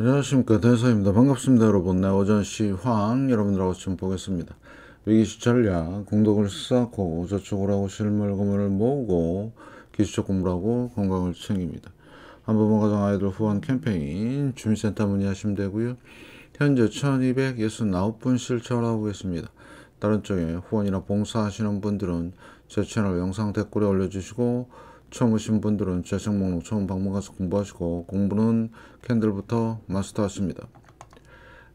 안녕하십니까 대사입니다. 반갑습니다 여러분. 네, 오전 시황 여러분들하고 좀 보겠습니다. 위기시 전략, 공덕을 쌓고 저축을 하고 실물금을 모으고 기술적 공부를 하고 건강을 챙깁니다. 한부모 가정 아이들 후원 캠페인 주민센터 문의하시면 되고요. 현재 1269분 실천하고 있습니다 다른 쪽에 후원이나 봉사하시는 분들은 제 채널 영상 댓글에 올려주시고 처음 오신 분들은 재생 목록 처음 방문가서 공부하시고 공부는 캔들부터 마스터하십니다.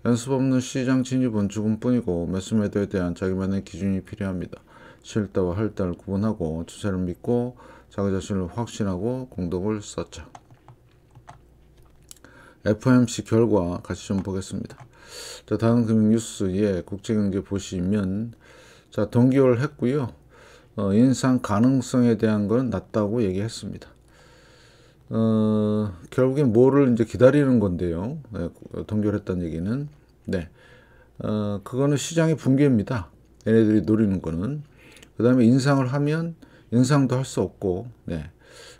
연습 없는 시장 진입은 죽음뿐이고 매수 매도에 대한 자기만의 기준이 필요합니다. 실다와 할다를 구분하고 주세를 믿고 자기 자신을 확신하고 공덕을 쌓자. FOMC 결과 같이 좀 보겠습니다. 자, 다음 금융 뉴스에 국제경제 보시면 자, 동기월 했고요. 어, 인상 가능성에 대한 건 낮다고 얘기했습니다. 어, 결국엔 뭐를 이제 기다리는 건데요. 네, 동결했다 얘기는. 네. 어, 그거는 시장의 붕괴입니다. 얘네들이 노리는 거는. 그 다음에 인상을 하면 인상도 할 수 없고, 네.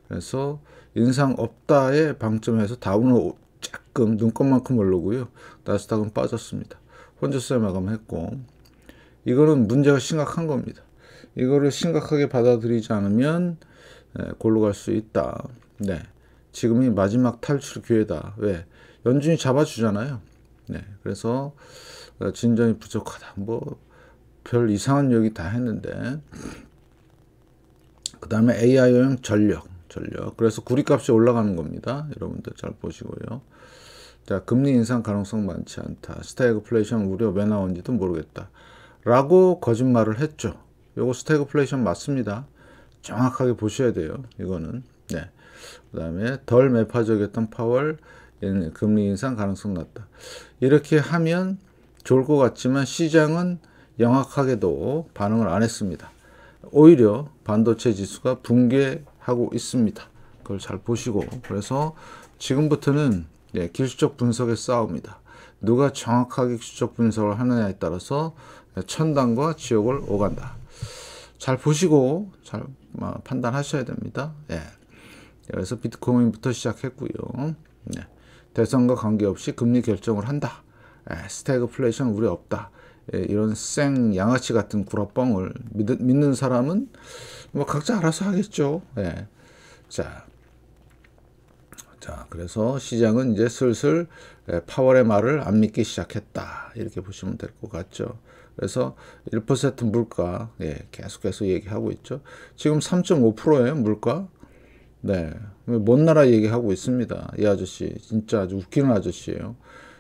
그래서 인상 없다에 방점해서 다운은 조금 눈꽃만큼 올르고요. 나스닥은 빠졌습니다. 혼조세 마감했고, 이거는 문제가 심각한 겁니다. 이거를 심각하게 받아들이지 않으면 골로 갈 수 있다. 네. 지금이 마지막 탈출 기회다. 왜? 연준이 잡아주잖아요. 네. 그래서 어, 진전이 부족하다. 뭐, 별 이상한 얘기 다 했는데. 그 다음에 a i o 전력. 전력. 그래서 구리값이 올라가는 겁니다. 여러분들 잘 보시고요. 자, 금리 인상 가능성 많지 않다. 스타그플레이션 우려 왜 나온지도 모르겠다. 라고 거짓말을 했죠. 요거 스태그플레이션 맞습니다. 정확하게 보셔야 돼요. 이거는. 네. 그 다음에 덜 매파적이었던 파월, 금리 인상 가능성 낮다. 이렇게 하면 좋을 것 같지만 시장은 영악하게도 반응을 안 했습니다. 오히려 반도체 지수가 붕괴하고 있습니다. 그걸 잘 보시고 그래서 지금부터는 예, 기술적 분석의 싸움이다. 누가 정확하게 기술적 분석을 하느냐에 따라서 천당과 지옥을 오간다. 잘 보시고 잘 판단하셔야 됩니다. 예. 그래서 비트코인부터 시작했고요. 예. 대선과 관계없이 금리 결정을 한다. 예. 스태그플레이션 우려 없다. 예. 이런 생 양아치 같은 구라뻥을 믿, 믿는 사람은 뭐 각자 알아서 하겠죠. 예. 자, 자, 그래서 시장은 이제 슬슬 예, 파월의 말을 안 믿기 시작했다. 이렇게 보시면 될 것 같죠. 그래서 1% 물가 예, 계속해서 얘기하고 있죠. 지금 3.5%예요 물가. 네, 먼 나라 얘기하고 있습니다. 이 아저씨 진짜 아주 웃기는 아저씨예요.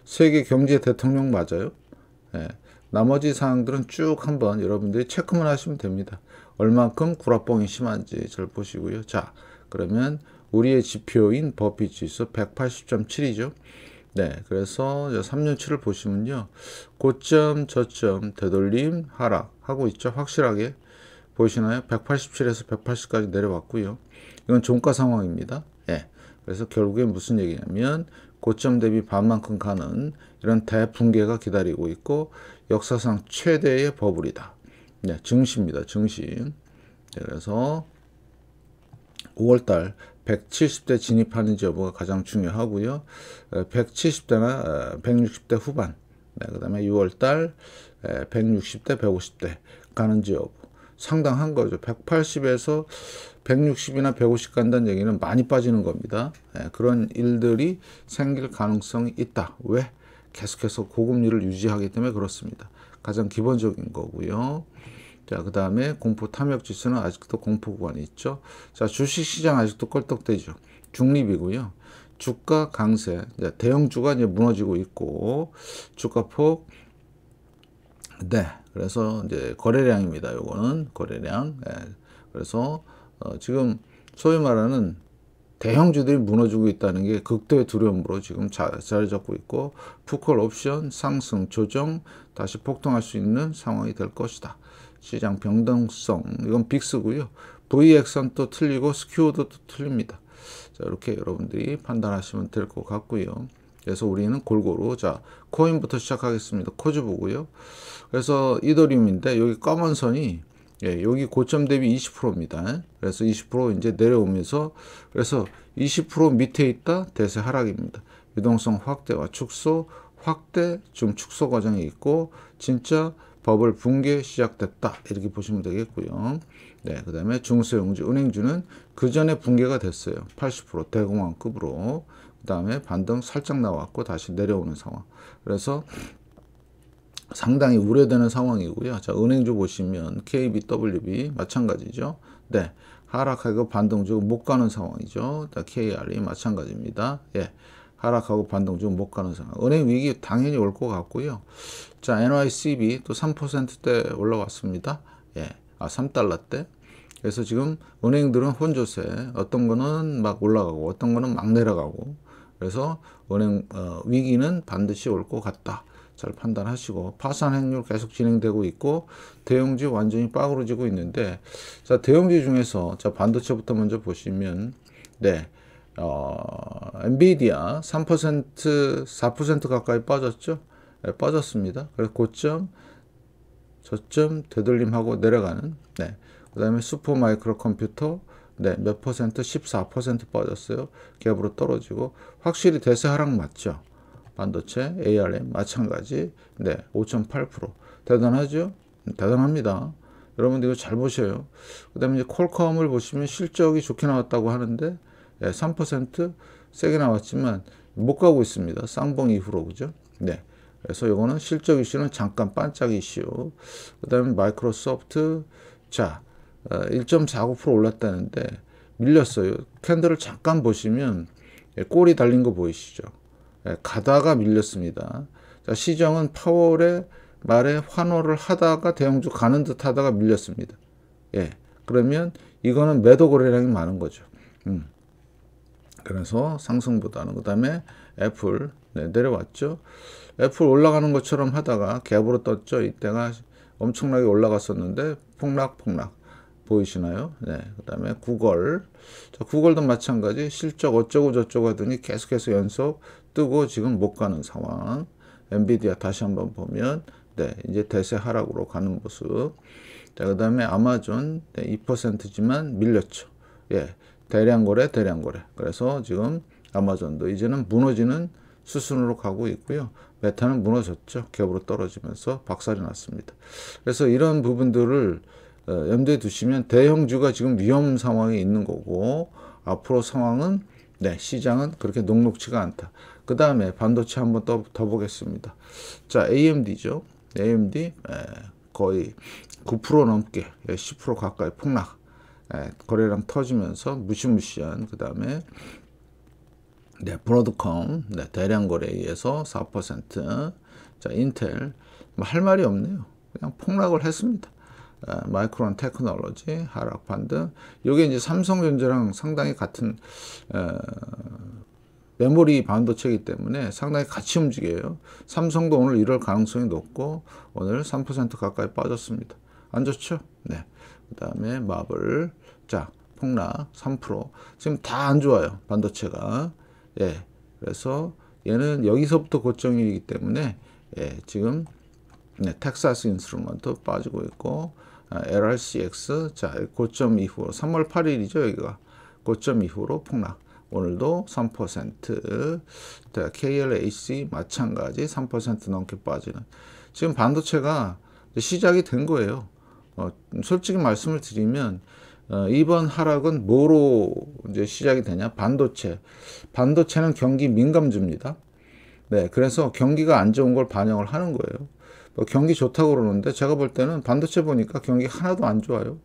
세계 경제 대통령 맞아요. 예, 나머지 사항들은 쭉 한번 여러분들이 체크만 하시면 됩니다. 얼만큼 구라뽕이 심한지 잘 보시고요. 자, 그러면 우리의 지표인 버피 지수 180.7이죠. 네, 그래서 3년치를 보시면요. 고점, 저점, 되돌림, 하락 하고 있죠. 확실하게 보이시나요? 187에서 180까지 내려왔고요. 이건 종가 상황입니다. 예. 그래서 결국에 무슨 얘기냐면 고점 대비 반만큼 가는 이런 대붕괴가 기다리고 있고 역사상 최대의 버블이다. 네, 증시입니다. 증시. 네, 그래서 5월달 170대 진입하는지 여부가 가장 중요하고요. 170대나 어, 160대 어, 후반, 그 다음에 6월달 160대, 150대 가는지 여부 상당한 거죠. 180에서 160이나 150 간다는 얘기는 많이 빠지는 겁니다. 그런 일들이 생길 가능성이 있다. 왜? 계속해서 고금리를 유지하기 때문에 그렇습니다. 가장 기본적인 거고요. 자, 그 다음에 공포 탐욕 지수는 아직도 공포 구간이 있죠. 자, 주식 시장 아직도 껄떡대죠. 중립이고요. 주가 강세, 대형주가 이제 무너지고 있고, 주가 폭, 네. 그래서 이제 거래량입니다. 요거는 거래량. 네. 그래서 어, 지금 소위 말하는 대형주들이 무너지고 있다는 게 극도의 두려움으로 지금 자리 잡고 있고 푸콜 옵션 상승 조정 다시 폭등할 수 있는 상황이 될 것이다. 시장 변동성 이건 빅스고요. VX는 또 틀리고 스큐어도 또 틀립니다. 자, 이렇게 여러분들이 판단하시면 될 것 같고요. 그래서 우리는 골고루 자 코인부터 시작하겠습니다. 코즈보고요. 그래서 이더리움인데 여기 검은 선이 예, 여기 고점 대비 20%입니다. 그래서 20% 이제 내려오면서 그래서 20% 밑에 있다 대세 하락입니다. 유동성 확대와 축소, 확대 중 축소 과정이 있고 진짜 버블 붕괴 시작됐다 이렇게 보시면 되겠고요. 네, 그 다음에 중소형주 은행주는 그 전에 붕괴가 됐어요. 80% 대공황급으로 그 다음에 반등 살짝 나왔고 다시 내려오는 상황. 그래서 상당히 우려되는 상황이고요. 자, 은행주 보시면 KBWB 마찬가지죠. 네. 하락하고 반등주고 못 가는 상황이죠. KR이 마찬가지입니다. 예. 하락하고 반동좀 못 가는 상황. 은행 위기 당연히 올 것 같고요. 자, NYCB 또 3%대 올라왔습니다. 예. 아, 3달러대. 그래서 지금 은행들은 혼조세. 어떤 거는 막 올라가고 어떤 거는 막 내려가고. 그래서 은행 어, 위기는 반드시 올 것 같다. 잘 판단하시고 파산 행률 계속 진행되고 있고 대형주 완전히 빠그러지고 있는데 자 대형주 중에서 자 반도체부터 먼저 보시면 네 어, 엔비디아 3% 4% 가까이 빠졌죠. 네, 빠졌습니다. 그래서 고점 저점 되돌림하고 내려가는 네. 그다음에 슈퍼 마이크로 컴퓨터 네, 몇 퍼센트? 14% 빠졌어요. 갭으로 떨어지고 확실히 대세 하락 맞죠. 반도체 ARM 마찬가지. 네, 5.8% 대단하죠? 음, 대단합니다. 여러분들 이거 잘 보셔요. 그다음에 이제 콜컴을 보시면 실적이 좋게 나왔다고 하는데 3% 예, 세게 나왔지만 못 가고 있습니다. 쌍봉 이후로 그죠? 네. 그래서 이거는 실적 이슈는 잠깐 반짝 이슈. 그다음에 마이크로소프트 자1.49% 어, 올랐다는데 밀렸어요. 캔들을 잠깐 보시면 예, 꼬리 달린 거 보이시죠? 예, 가다가 밀렸습니다. 자, 시정은 파월의 말에 환호를 하다가 대형주 가는 듯 하다가 밀렸습니다. 예. 그러면 이거는 매도 거래량이 많은 거죠. 음. 그래서 상승보다는 그 다음에 애플 네, 내려왔죠. 애플 올라가는 것처럼 하다가 갭으로 떴죠. 이때가 엄청나게 올라갔었는데 폭락 폭락 보이시나요? 네, 그 다음에 구걸 자, 구걸도 마찬가지 실적 어쩌고 저쩌고 하더니 계속해서 연속 뜨고 지금 못 가는 상황 엔비디아 다시 한번 보면 네, 이제 대세 하락으로 가는 모습 자, 그 다음에 아마존 네, 2%지만 밀렸죠. 예, 대량 거래, 대량 거래. 그래서 지금 아마존도 이제는 무너지는 수순으로 가고 있고요. 메타는 무너졌죠. 갭으로 떨어지면서 박살이 났습니다. 그래서 이런 부분들을 어, 염두에 두시면 대형주가 지금 위험 상황에 있는 거고 앞으로 상황은 네 시장은 그렇게 녹록치가 않다. 그 다음에 반도체 한번 더, 더 보겠습니다. 자 AMD죠. AMD 에, 거의 9% 넘게 10% 예, 가까이 폭락. 예, 거래량 터지면서 무시무시한 그 다음에 네, 브로드컴 네, 대량 거래에 서 4%. 자, 인텔 뭐 할 말이 없네요. 그냥 폭락을 했습니다. 아, 마이크론 테크놀로지 하락판 등 이게 이제 삼성전자랑 상당히 같은 어, 메모리 반도체이기 때문에 상당히 같이 움직여요. 삼성도 오늘 이럴 가능성이 높고 오늘 3% 가까이 빠졌습니다. 안 좋죠? 네. 그 다음에 마블 자 폭락 3% 지금 다 안 좋아요 반도체가 예 그래서 얘는 여기서부터 고정이기 때문에 예 지금 네, 텍사스 인스트루먼트 빠지고 있고 아, LRCX 자 고점 이후로 3월 8일이죠 여기가 고점 이후로 폭락 오늘도 3% 자, KLAC 마찬가지 3% 넘게 빠지는 지금 반도체가 시작이 된 거예요 어, 솔직히 말씀을 드리면 어, 이번 하락은 뭐로 이제 시작이 되냐? 반도체. 반도체는 경기 민감주입니다. 네, 그래서 경기가 안 좋은 걸 반영을 하는 거예요. 뭐 경기 좋다고 그러는데 제가 볼 때는 반도체 보니까 경기 하나도 안 좋아요.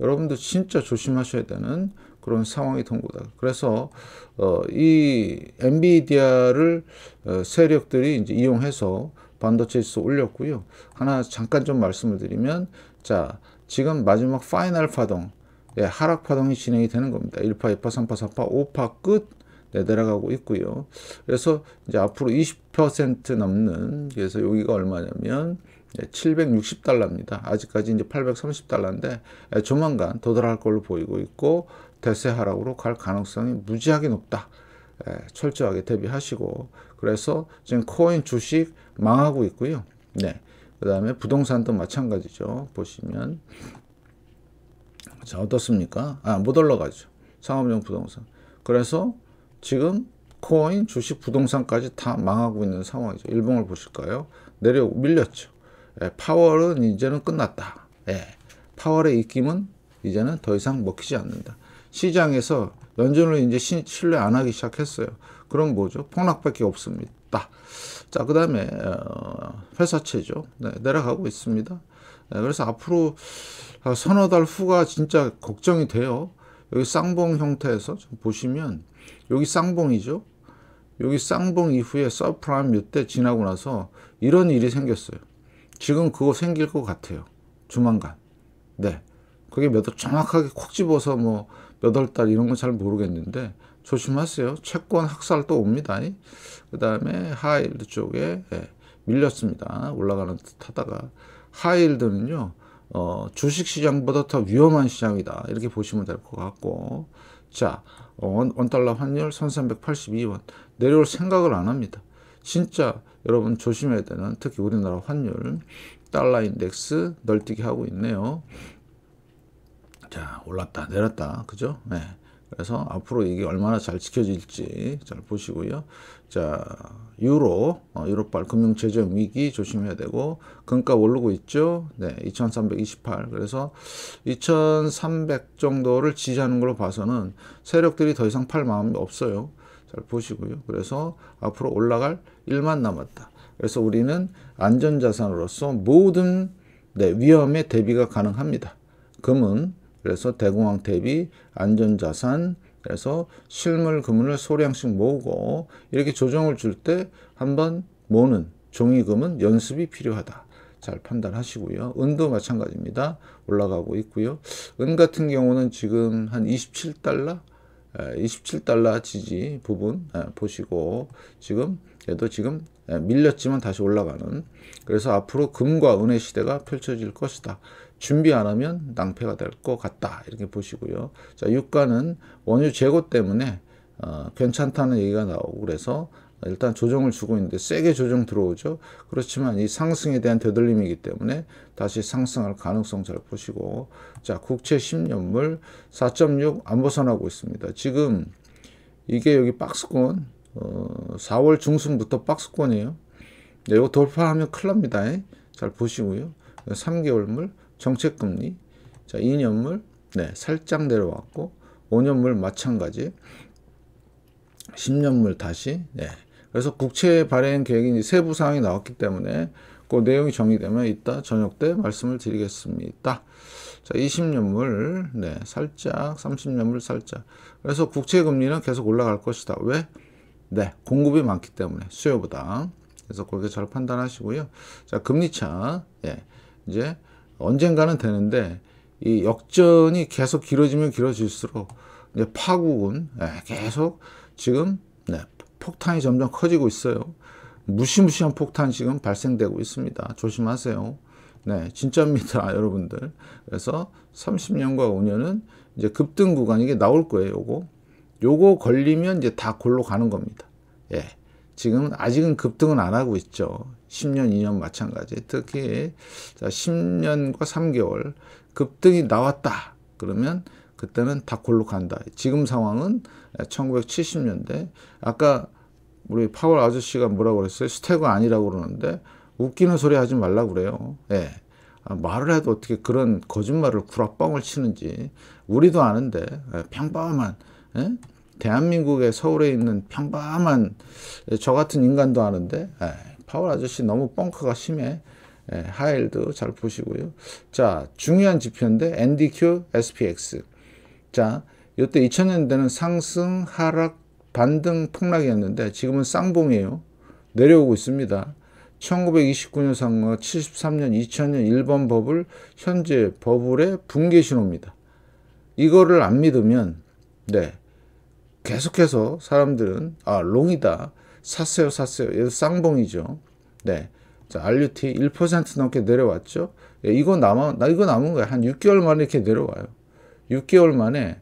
여러분도 진짜 조심하셔야 되는 그런 상황이 된거다 그래서 어, 이 엔비디아를 어, 세력들이 이제 이용해서 반도체 지수 올렸고요. 하나 잠깐 좀 말씀을 드리면 자, 지금 마지막 파이널 파동, 예, 하락 파동이 진행이 되는 겁니다. 1파, 2파, 3파, 4파, 5파 끝 네, 내려가고 있고요. 그래서 이제 앞으로 20% 넘는 그래서 여기가 얼마냐면 760달러입니다. 아직까지 이제 830달러인데 예, 조만간 도달할 걸로 보이고 있고 대세 하락으로 갈 가능성이 무지하게 높다. 예, 철저하게 대비하시고 그래서 지금 코인 주식 망하고 있고요. 네. 그 다음에 부동산도 마찬가지죠. 보시면 자 어떻습니까? 아 못 올라가죠. 상업용 부동산. 그래서 지금 코인, 주식, 부동산까지 다 망하고 있는 상황이죠. 일봉을 보실까요? 내려 밀렸죠. 예, 파월은 이제는 끝났다. 예, 파월의 입김은 이제는 더 이상 먹히지 않는다. 시장에서 연준을 이제 신뢰 안 하기 시작했어요. 그럼 뭐죠? 폭락밖에 없습니다. 없다. 자, 그 다음에 어, 회사채죠. 네, 내려가고 있습니다. 네, 그래서 앞으로 어, 서너 달 후가 진짜 걱정이 돼요. 여기 쌍봉 형태에서 보시면 여기 쌍봉이죠. 여기 쌍봉 이후에 서프라임 이때 지나고 나서 이런 일이 생겼어요. 지금 그거 생길 것 같아요. 조만간. 네. 그게 몇 정확하게 콕 집어서 뭐몇월달 이런 건 잘 모르겠는데 조심하세요. 채권 학살 또 옵니다. 그 다음에 하이드 쪽에 예, 밀렸습니다. 올라가는 듯 하다가 하이드는요 어, 주식시장보다 더 위험한 시장이다. 이렇게 보시면 될 것 같고 자 원, 원달러 환율 1382원 내려올 생각을 안 합니다. 진짜 여러분 조심해야 되는 특히 우리나라 환율 달러 인덱스 널뛰기 하고 있네요. 자 올랐다 내렸다 그죠? 네. 그래서 앞으로 이게 얼마나 잘 지켜질지 잘 보시고요. 자, 유로, 어, 유로발 금융재정 위기 조심해야 되고, 금값 오르고 있죠? 네, 2328. 그래서 2300 정도를 지지하는 걸로 봐서는 세력들이 더 이상 팔 마음이 없어요. 잘 보시고요. 그래서 앞으로 올라갈 일만 남았다. 그래서 우리는 안전자산으로서 모든 네, 위험에 대비가 가능합니다. 금은 그래서 대공황 대비 안전자산 그래서 실물 금을 소량씩 모으고 이렇게 조정을 줄 때 한번 모는 종이금은 연습이 필요하다. 잘 판단하시고요. 은도 마찬가지입니다. 올라가고 있고요. 은 같은 경우는 지금 한 27달러 27달러 예, 지지 부분 예, 보시고 지금 얘도 지금 예, 밀렸지만 다시 올라가는 그래서 앞으로 금과 은의 시대가 펼쳐질 것이다. 준비 안 하면 낭패가 될 것 같다 이렇게 보시고요. 자 유가는 원유 재고 때문에 어, 괜찮다는 얘기가 나오고 그래서 일단 조정을 주고 있는데 세게 조정 들어오죠. 그렇지만 이 상승에 대한 되돌림이기 때문에 다시 상승할 가능성 잘 보시고 자 국채 10년물 4.6 안 벗어나고 있습니다. 지금 이게 여기 박스권 어, 4월 중순부터 박스권이에요. 네, 이거 돌파하면 큰일 납니다. 잘 보시고요. 3개월물 정책금리, 자 2년물 네 살짝 내려왔고 5년물 마찬가지 10년물 다시 네 그래서 국채 발행 계획이 세부 사항이 나왔기 때문에 그 내용이 정리되면 이따 저녁 때 말씀을 드리겠습니다. 자, 20년물, 네, 살짝, 30년물 살짝. 그래서 국채 금리는 계속 올라갈 것이다. 왜? 네, 공급이 많기 때문에 수요보다. 그래서 그렇게 잘 판단하시고요. 자, 금리 차, 예, 이제 언젠가는 되는데 이 역전이 계속 길어지면 길어질수록 이제 파국은 예, 계속 지금 네, 폭탄이 점점 커지고 있어요. 무시무시한 폭탄 지금 발생되고 있습니다. 조심하세요. 네, 진짜입니다, 여러분들. 그래서 30년과 5년은 이제 급등 구간 이게 나올 거예요, 요거. 요거 걸리면 이제 다 골로 가는 겁니다. 예. 지금은 아직은 급등은 안 하고 있죠. 10년, 2년 마찬가지. 특히 자, 10년과 3개월 급등이 나왔다. 그러면 그때는 다 골로 간다. 지금 상황은 1970년대 아까 우리 파월 아저씨가 뭐라고 그랬어요? 스테고 아니라고 그러는데 웃기는 소리 하지 말라고 그래요. 예. 아, 말을 해도 어떻게 그런 거짓말을 구라뻥을 치는지 우리도 아는데 예, 평범한 예? 대한민국의 서울에 있는 평범한 예, 저 같은 인간도 아는데 에 예, 파월 아저씨 너무 뻥크가 심해. 에, 예, 하일드잘 보시고요. 자, 중요한 지표인데 NDQ, SPX. 자, 이때 2000년대는 상승, 하락, 반등, 폭락이었는데 지금은 쌍봉이에요. 내려오고 있습니다. 1929년 상어 73년 2000년 일본 버블 현재 버블의 붕괴 신호입니다. 이거를 안 믿으면 네 계속해서 사람들은 아 롱이다 샀어요 샀어요 얘도 쌍봉이죠 네. 자, RUT 1% 넘게 내려왔죠. 예, 이거 남아, 나 이거 남은 거야. 한 6개월 만에 이렇게 내려와요. 6개월 만에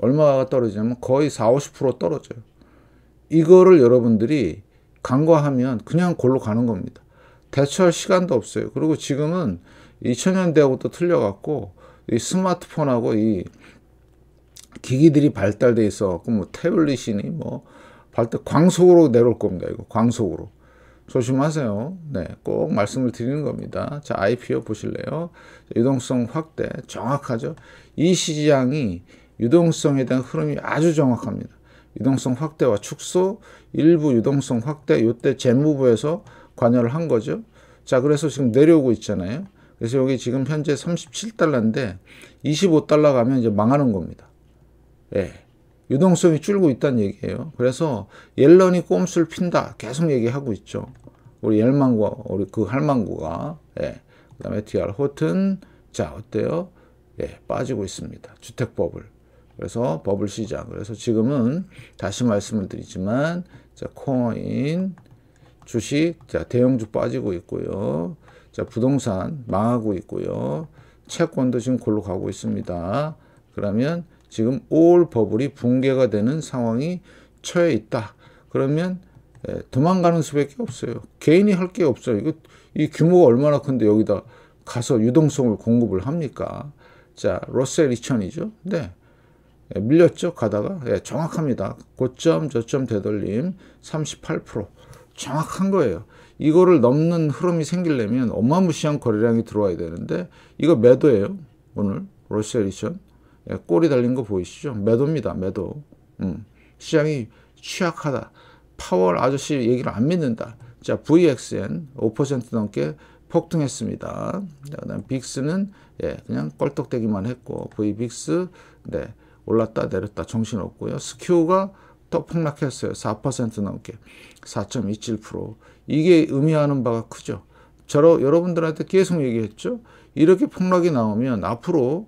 얼마가 떨어지냐면 거의 4, 50% 떨어져요. 이거를 여러분들이 간과하면 그냥 골로 가는 겁니다. 대처할 시간도 없어요. 그리고 지금은 2000년대하고 또 틀려갖고 이 스마트폰하고 이 기기들이 발달돼 있어 그뭐 태블릿이니 뭐 발달 광속으로 내려올 겁니다 이거 광속으로 조심하세요 네꼭 말씀을 드리는 겁니다 자 IPO 보실래요 유동성 확대 정확하죠 이 시장이 유동성에 대한 흐름이 아주 정확합니다 유동성 확대와 축소 일부 유동성 확대 요 때 재무부에서 관여를 한 거죠 자 그래서 지금 내려오고 있잖아요 그래서 여기 지금 현재 37달러인데 25달러 가면 이제 망하는 겁니다 예. 유동성이 줄고 있다는 얘기예요. 그래서 옐런이 꼼수를 핀다. 계속 얘기하고 있죠. 우리 옐만과 구 우리 그 할망구가 예. 그다음에 DR 호튼 자 어때요? 예, 빠지고 있습니다. 주택 버블. 그래서 버블 시장. 그래서 지금은 다시 말씀을 드리지만 자 코인 주식 자 대형주 빠지고 있고요. 자 부동산 망하고 있고요. 채권도 지금 골로 가고 있습니다. 그러면 지금 올 버블이 붕괴가 되는 상황이 처해 있다. 그러면 도망가는 수밖에 없어요. 개인이 할 게 없어요. 이거 이 규모가 얼마나 큰데 여기다 가서 유동성을 공급을 합니까? 자, 러셀 리0이죠 네. 예, 밀렸죠. 가다가. 네, 정확합니다. 고점, 저점 되돌림 38%. 정확한 거예요. 이거를 넘는 흐름이 생기려면 어마무시한 거래량이 들어와야 되는데 이거 매도예요. 오늘 러셀 리0 꼬리 예, 달린 거 보이시죠? 매도입니다. 매도. 음. 시장이 취약하다. 파월 아저씨 얘기를 안 믿는다. 자, VXN 5% 넘게 폭등했습니다. 그다음 빅스는 예, 그냥 껄떡대기만 했고 VBIX 네, 올랐다 내렸다 정신없고요. 스큐가 또 폭락했어요. 4% 넘게 4.27% 이게 의미하는 바가 크죠. 저러 여러분들한테 계속 얘기했죠. 이렇게 폭락이 나오면 앞으로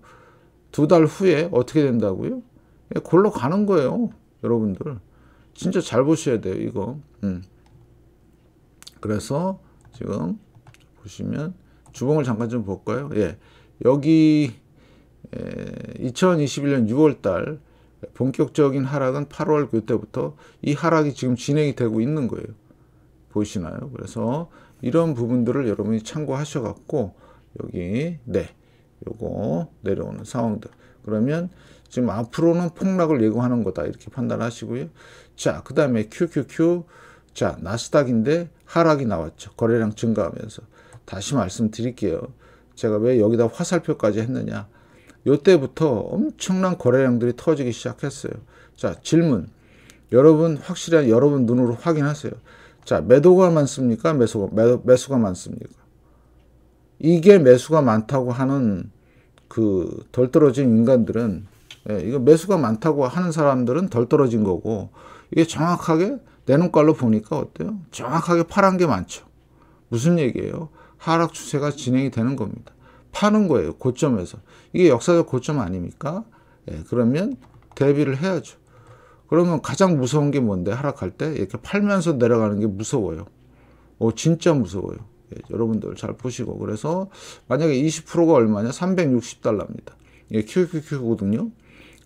두달 후에 어떻게 된다고요? 예, 골로 가는 거예요. 여러분들. 진짜 잘 보셔야 돼요. 이거. 음. 그래서 지금 보시면 주봉을 잠깐 좀 볼까요? 예. 여기 예, 2021년 6월달 본격적인 하락은 8월 그때부터 이 하락이 지금 진행이 되고 있는 거예요. 보이시나요? 그래서 이런 부분들을 여러분이 참고하셔갖고 여기 네 요거 내려오는 상황들. 그러면 지금 앞으로는 폭락을 예고하는 거다 이렇게 판단하시고요. 자, 그 다음에 QQQ 자 나스닥인데 하락이 나왔죠. 거래량 증가하면서 다시 말씀드릴게요. 제가 왜 여기다 화살표까지 했느냐. 요때부터 엄청난 거래량들이 터지기 시작했어요. 자 질문 여러분 확실한 여러분 눈으로 확인하세요. 자 매도가 많습니까? 매수가, 매도, 매수가 많습니까? 이게 매수가 많다고 하는 그 덜 떨어진 인간들은 예, 이거 매수가 많다고 하는 사람들은 덜 떨어진 거고 이게 정확하게 내 눈깔로 보니까 어때요? 정확하게 파란 게 많죠. 무슨 얘기예요? 하락 추세가 진행이 되는 겁니다. 파는 거예요. 고점에서. 이게 역사적 고점 아닙니까? 예, 그러면 대비를 해야죠. 그러면 가장 무서운 게 뭔데? 하락할 때 이렇게 팔면서 내려가는 게 무서워요. 오, 어, 진짜 무서워요. 예, 여러분들 잘 보시고 그래서 만약에 20%가 얼마냐? 360달러입니다. 이 예, QQQ거든요.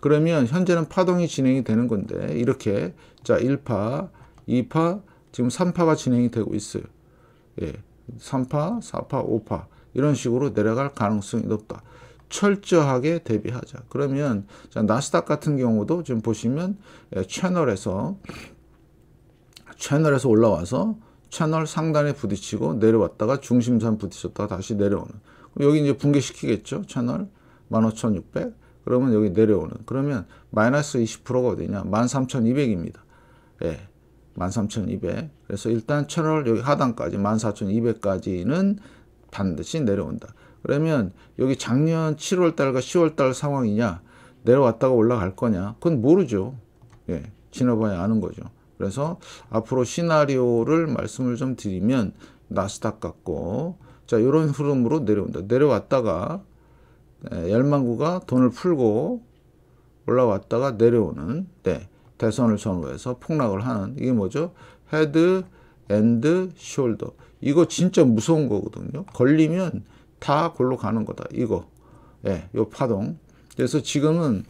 그러면 현재는 파동이 진행이 되는 건데 이렇게 자 1파, 2파, 지금 3파가 진행이 되고 있어요. 예. 3파, 4파, 5파 이런 식으로 내려갈 가능성이 높다. 철저하게 대비하자. 그러면 자, 나스닥 같은 경우도 지금 보시면 예, 채널에서 채널에서 올라와서 채널 상단에 부딪히고 내려왔다가 중심선 부딪혔다가 다시 내려오는 여기 이제 붕괴시키겠죠 채널 15,600 그러면 여기 내려오는 그러면 마이너스 20%가 어디냐 13,200입니다 예. 13,200 그래서 일단 채널 여기 하단까지 14,200까지는 반드시 내려온다 그러면 여기 작년 7월달과 10월달 상황이냐 내려왔다가 올라갈 거냐 그건 모르죠 예. 지나봐야 아는 거죠 그래서 앞으로 시나리오를 말씀을 좀 드리면 나스닥 같고 자 이런 흐름으로 내려온다. 내려왔다가 네, 열망구가 돈을 풀고 올라왔다가 내려오는 네, 대선을 선호해서 폭락을 하는 이게 뭐죠? 헤드 앤드 숄더 이거 진짜 무서운 거거든요. 걸리면 다 골로 가는 거다. 이거 예, 요 파동. 그래서 지금은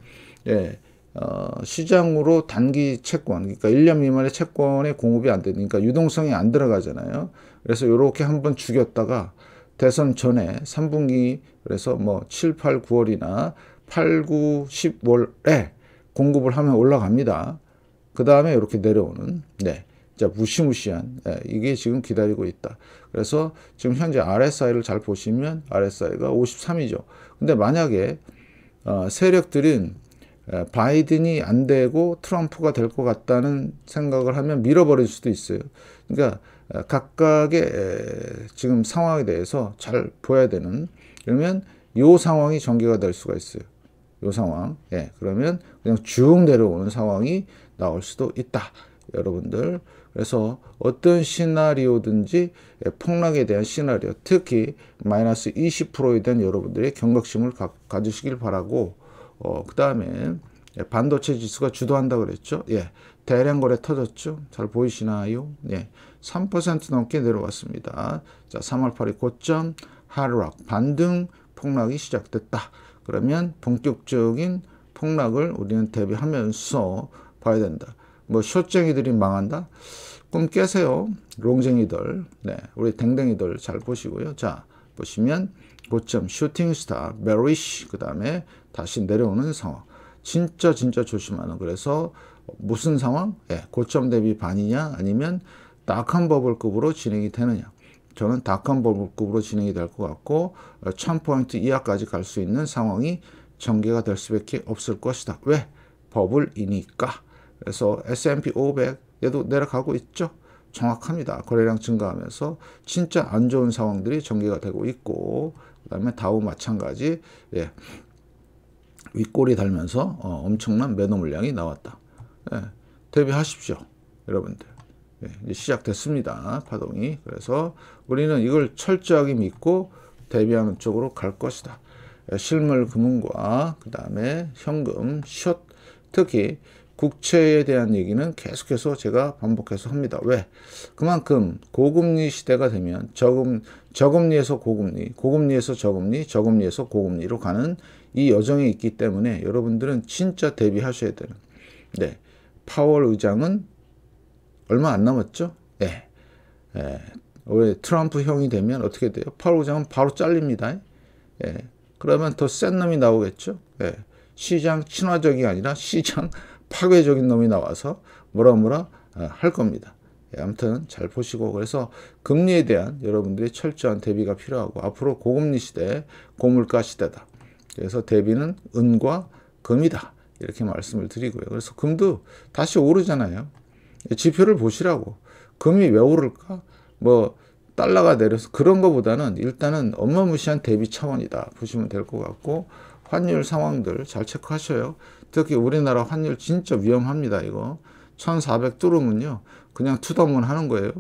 예, 어, 시장으로 단기 채권, 그러니까 1년 미만의 채권에 공급이 안 되니까 그러니까 유동성이 안 들어가잖아요. 그래서 이렇게 한번 죽였다가 대선 전에 3분기 그래서 뭐 7, 8, 9월이나 8, 9, 10월에 공급을 하면 올라갑니다. 그 다음에 이렇게 내려오는 네. 자 무시무시한 예, 이게 지금 기다리고 있다. 그래서 지금 현재 RSI를 잘 보시면 RSI가 53이죠. 근데 만약에 어, 세력들은 바이든이 안 되고 트럼프가 될 것 같다는 생각을 하면 밀어버릴 수도 있어요. 그러니까 각각의 지금 상황에 대해서 잘 보야 되는 그러면 요 상황이 전개가 될 수가 있어요. 요 상황. 예. 그러면 그냥 쭉 내려오는 상황이 나올 수도 있다. 여러분들. 그래서 어떤 시나리오든지 폭락에 대한 시나리오, 특히 마이너스 20%에 대한 여러분들의 경각심을 가, 가지시길 바라고 어, 그 다음에 반도체 지수가 주도한다 그랬죠. 예, 대량 거래 터졌죠. 잘 보이시나요? 예, 3% 넘게 내려왔습니다. 자, 3월 8일 고점 하락 반등 폭락이 시작됐다. 그러면 본격적인 폭락을 우리는 대비하면서 봐야 된다. 뭐 쇼쟁이들이 망한다. 꿈 깨세요. 롱쟁이들. 네, 우리 댕댕이들 잘 보시고요. 자, 보시면 고점 슈팅스타 메리쉬 그다음에 다시 내려오는 상황. 진짜 진짜 조심하는 그래서 무슨 상황? 예, 고점 대비 반이냐 아니면 낙한 버블급으로 진행이 되느냐. 저는 낙한 버블급으로 진행이 될 것 같고 1000포인트 어, 이하까지 갈 수 있는 상황이 전개가 될 수밖에 없을 것이다. 왜? 버블이니까. 그래서 S&P 500 얘도 내려가고 있죠. 정확합니다. 거래량 증가하면서 진짜 안 좋은 상황들이 전개가 되고 있고 그다음에 다우 마찬가지 예. 윗골이 달면서 어, 엄청난 매너 물량이 나왔다. 예, 대비하십시오. 여러분들. 예, 이제 시작됐습니다. 파동이. 그래서 우리는 이걸 철저하게 믿고 대비하는 쪽으로 갈 것이다. 예, 실물 금융과 그 다음에 현금, 숏, 특히 국채에 대한 얘기는 계속해서 제가 반복해서 합니다. 왜? 그만큼 고금리 시대가 되면 저금, 저금리에서 고금리, 고금리에서 저금리, 저금리에서 고금리로 가는 이 여정이 있기 때문에 여러분들은 진짜 대비하셔야 되는 네. 파월 의장은 얼마 안 남았죠? 예. 예. 왜 트럼프 형이 되면 어떻게 돼요? 파월 의장은 바로 잘립니다. 예. 그러면 더 센 놈이 나오겠죠? 예. 시장 친화적이 아니라 시장 파괴적인 놈이 나와서 뭐라 뭐라 아, 할 겁니다. 예, 아무튼 잘 보시고 그래서 금리에 대한 여러분들의 철저한 대비가 필요하고 앞으로 고금리 시대 고물가 시대다. 그래서 대비는 은과 금이다. 이렇게 말씀을 드리고요. 그래서 금도 다시 오르잖아요. 지표를 보시라고. 금이 왜 오를까? 뭐 달러가 내려서 그런 것보다는 일단은 엄마무시한 대비 차원이다. 보시면 될 것 같고 환율 상황들 잘 체크하셔요. 특히 우리나라 환율 진짜 위험합니다. 이거 1400 뚫으면요. 그냥 투더문 하는 거예요.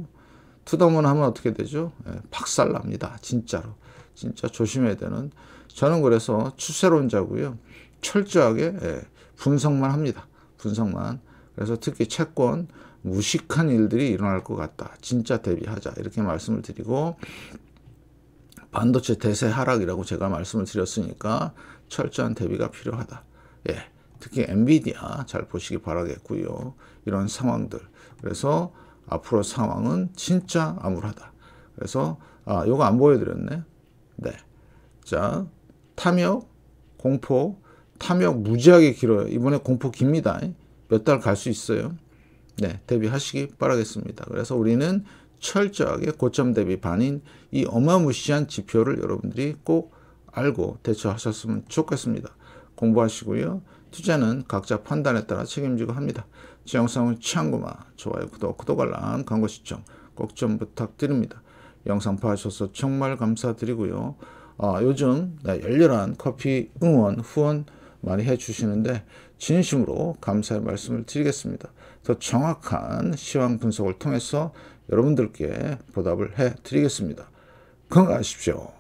투더문 하면 어떻게 되죠? 예, 박살납니다. 진짜로. 진짜 조심해야 되는 저는 그래서 추세론자고요. 철저하게 예, 분석만 합니다. 분석만. 그래서 특히 채권 무식한 일들이 일어날 것 같다. 진짜 대비하자. 이렇게 말씀을 드리고 반도체 대세 하락이라고 제가 말씀을 드렸으니까 철저한 대비가 필요하다. 예. 특히 엔비디아 잘 보시기 바라겠고요. 이런 상황들. 그래서 앞으로 상황은 진짜 암울하다. 그래서 아, 요거 안 보여드렸네. 네. 자, 탐욕, 공포, 탐욕 무지하게 길어요. 이번에 공포 깁니다. 몇 달 갈 수 있어요. 네, 대비하시기 바라겠습니다. 그래서 우리는 철저하게 고점 대비 반인 이 어마무시한 지표를 여러분들이 꼭 알고 대처하셨으면 좋겠습니다. 공부하시고요. 투자는 각자 판단에 따라 책임지고 합니다. 제 영상은 취한 구마 좋아요, 구독, 구독 알람, 광고 시청 꼭 좀 부탁드립니다. 영상 봐주셔서 정말 감사드리고요. 어, 요즘 열렬한 커피 응원, 후원 많이 해주시는데 진심으로 감사의 말씀을 드리겠습니다. 더 정확한 시황 분석을 통해서 여러분들께 보답을 해드리겠습니다. 건강하십시오.